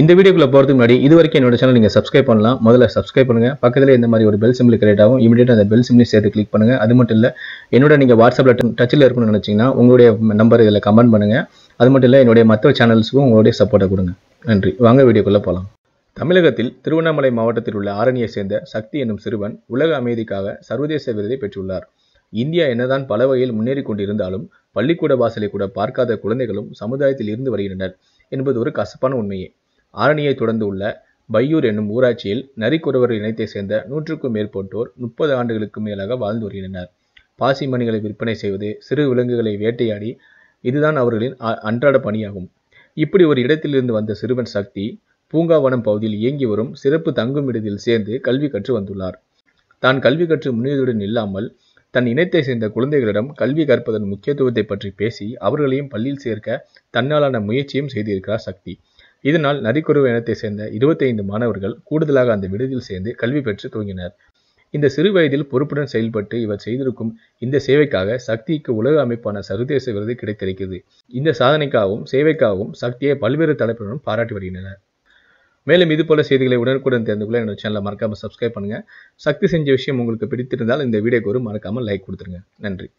இந்த வீடியோக்குள்ள போகிறதுக்கு முன்னாடி இது வரைக்கும் என்னோட சேனல் நீங்கள் சப்ஸ்கிரைப் பண்ணலாம் முதல்ல சப்ஸ்கிரைப் பண்ணுங்கள் பக்கத்தில் இந்த மாதிரி ஒரு பெல் சிம்பிள் கிரியேட் ஆகும் இமீடியட்டாக அந்த பெல் சிம்பிள் சேர்த்து கிளிக் பண்ணுங்கள் அது மட்டும் இல்லை என்னோட நீங்கள் வாட்ஸ்அப்பில் டச்சில் இருக்கணும்னு நினச்சிங்கன்னா உங்களுடைய நம்பர் இதில் கமெண்ட் பண்ணுங்கள் அது மட்டும் இல்லை என்னுடைய மற்ற சேனல்ஸுக்கும் உங்களுடைய சப்போர்ட்டை கொடுங்க நன்றி வாங்க வீடியோக்குள்ளே போகலாம் தமிழகத்தில் திருவண்ணாமலை மாவட்டத்தில் உள்ள ஆரணியை சேர்ந்த சக்தி என்னும் சிறுவன் உலக அமைதிக்காக சர்வதேச விருதை பெற்றுள்ளார் இந்தியா என்னதான் பல வகையில் முன்னேறி கொண்டிருந்தாலும் பள்ளிக்கூட வாசலை கூட பார்க்காத குழந்தைகளும் சமுதாயத்தில் இருந்து வருகின்றனர் என்பது ஒரு கசப்பான உண்மையே ஆரணியைத் தொடர்ந்து உள்ள பையூர் என்னும் ஊராட்சியில் நரிக்குறவர் இணைத்தை சேர்ந்த நூற்றுக்கும் மேற்பட்டோர் முப்பது ஆண்டுகளுக்கு மேலாக வாழ்ந்து வருகின்றனர் பாசி மணிகளை விற்பனை செய்வது சிறு விலங்குகளை வேட்டையாடி இதுதான் அவர்களின் அன்றாட பணியாகும் இப்படி ஒரு இடத்திலிருந்து வந்த சிறுவன் சக்தி பூங்காவனம் பகுதியில் இயங்கி வரும் சிறப்பு தங்கும் இடத்தில் சேர்ந்து கல்வி கற்று வந்துள்ளார் தான் கல்வி கற்று முன்னியதுடன் இல்லாமல் தன் இனத்தை சேர்ந்த குழந்தைகளிடம் கல்வி கற்பதன் முக்கியத்துவத்தை பற்றி பேசி அவர்களையும் பள்ளியில் சேர்க்க தன்னாலான முயற்சியும் செய்திருக்கிறார் சக்தி இதனால் நரிக்குறவு இனத்தை சேர்ந்த இருபத்தைந்து மாணவர்கள் கூடுதலாக அந்த விடுதியில் சேர்ந்து கல்வி பெற்று துவங்கினர் இந்த சிறு வயதில் பொறுப்புடன் செயல்பட்டு இவர் செய்திருக்கும் இந்த சேவைக்காக சக்திக்கு உலக அமைப்பான சர்வதேச விருது கிடைத்திருக்கிறது இந்த சாதனைக்காகவும் சேவைக்காகவும் சக்தியை பல்வேறு தலைப்பினரும் பாராட்டி வருகின்றனர் மேலும் இது போல செய்திகளை உடனுக்குடன் தெரிந்து கொள்ள என்னோட சேனலை மறக்காமல் சப்ஸ்கிரைப் பண்ணுங்கள் சக்தி செஞ்ச விஷயம் உங்களுக்கு பிடித்திருந்தால் இந்த வீடியோக்கு ஒரு மறக்காமல் லைக் கொடுத்துருங்க நன்றி